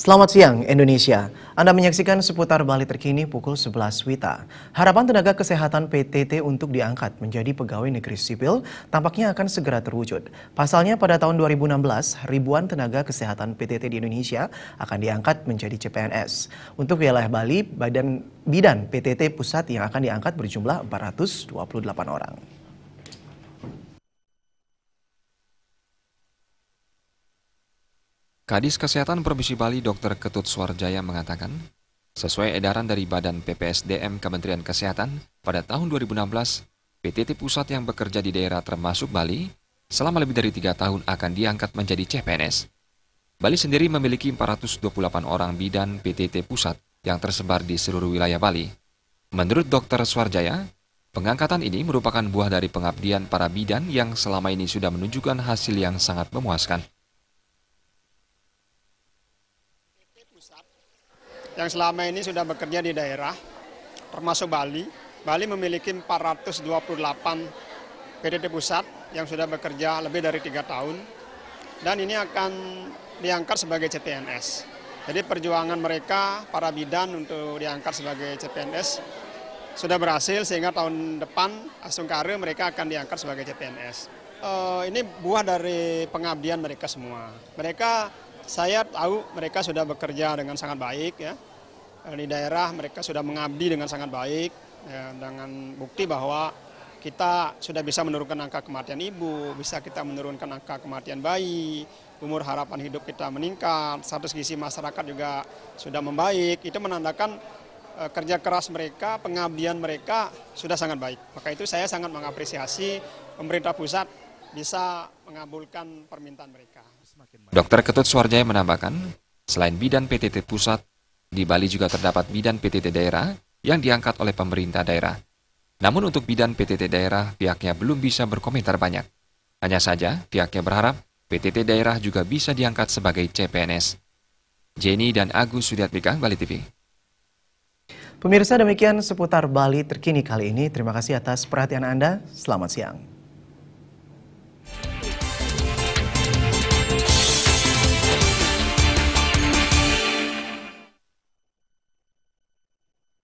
Selamat siang Indonesia. Anda menyaksikan seputar Bali terkini pukul 11 Wita. Harapan tenaga kesehatan PTT untuk diangkat menjadi pegawai negeri sipil tampaknya akan segera terwujud. Pasalnya pada tahun 2016, ribuan tenaga kesehatan PTT di Indonesia akan diangkat menjadi CPNS. Untuk wilayah Bali, Badan Bidan PTT Pusat yang akan diangkat berjumlah 428 orang. Kadis Kesehatan Provinsi Bali Dr. Ketut Suarjaya mengatakan, sesuai edaran dari Badan PPSDM Kementerian Kesehatan pada tahun 2016, PTT pusat yang bekerja di daerah termasuk Bali selama lebih dari tiga tahun akan diangkat menjadi CPNS. Bali sendiri memiliki 428 orang bidan PTT pusat yang tersebar di seluruh wilayah Bali. Menurut Dr. Swarjaya, pengangkatan ini merupakan buah dari pengabdian para bidan yang selama ini sudah menunjukkan hasil yang sangat memuaskan. yang selama ini sudah bekerja di daerah, termasuk Bali. Bali memiliki 428 PDT pusat yang sudah bekerja lebih dari tiga tahun, dan ini akan diangkat sebagai CPNS. Jadi perjuangan mereka, para bidan untuk diangkat sebagai CPNS sudah berhasil sehingga tahun depan Asungkare mereka akan diangkat sebagai CPNS. Uh, eh, ini buah dari pengabdian mereka semua. Mereka saya tahu mereka sudah bekerja dengan sangat baik ya. Eh, di daerah mereka sudah mengabdi dengan sangat baik ya, dengan bukti bahwa kita sudah bisa menurunkan angka kematian ibu, bisa kita menurunkan angka kematian bayi, umur harapan hidup kita meningkat, status gizi masyarakat juga sudah membaik. Itu menandakan e, kerja keras mereka, pengabdian mereka sudah sangat baik. Maka itu saya sangat mengapresiasi pemerintah pusat bisa mengabulkan permintaan mereka. Dokter Ketut Suarjaya menambahkan, selain bidan PTT pusat, di Bali juga terdapat bidan PTT daerah yang diangkat oleh pemerintah daerah. Namun untuk bidan PTT daerah, pihaknya belum bisa berkomentar banyak. Hanya saja, pihaknya berharap PTT daerah juga bisa diangkat sebagai CPNS. Jenny dan Agus Sudiatmika, Bali TV. Pemirsa demikian seputar Bali terkini kali ini. Terima kasih atas perhatian Anda. Selamat siang.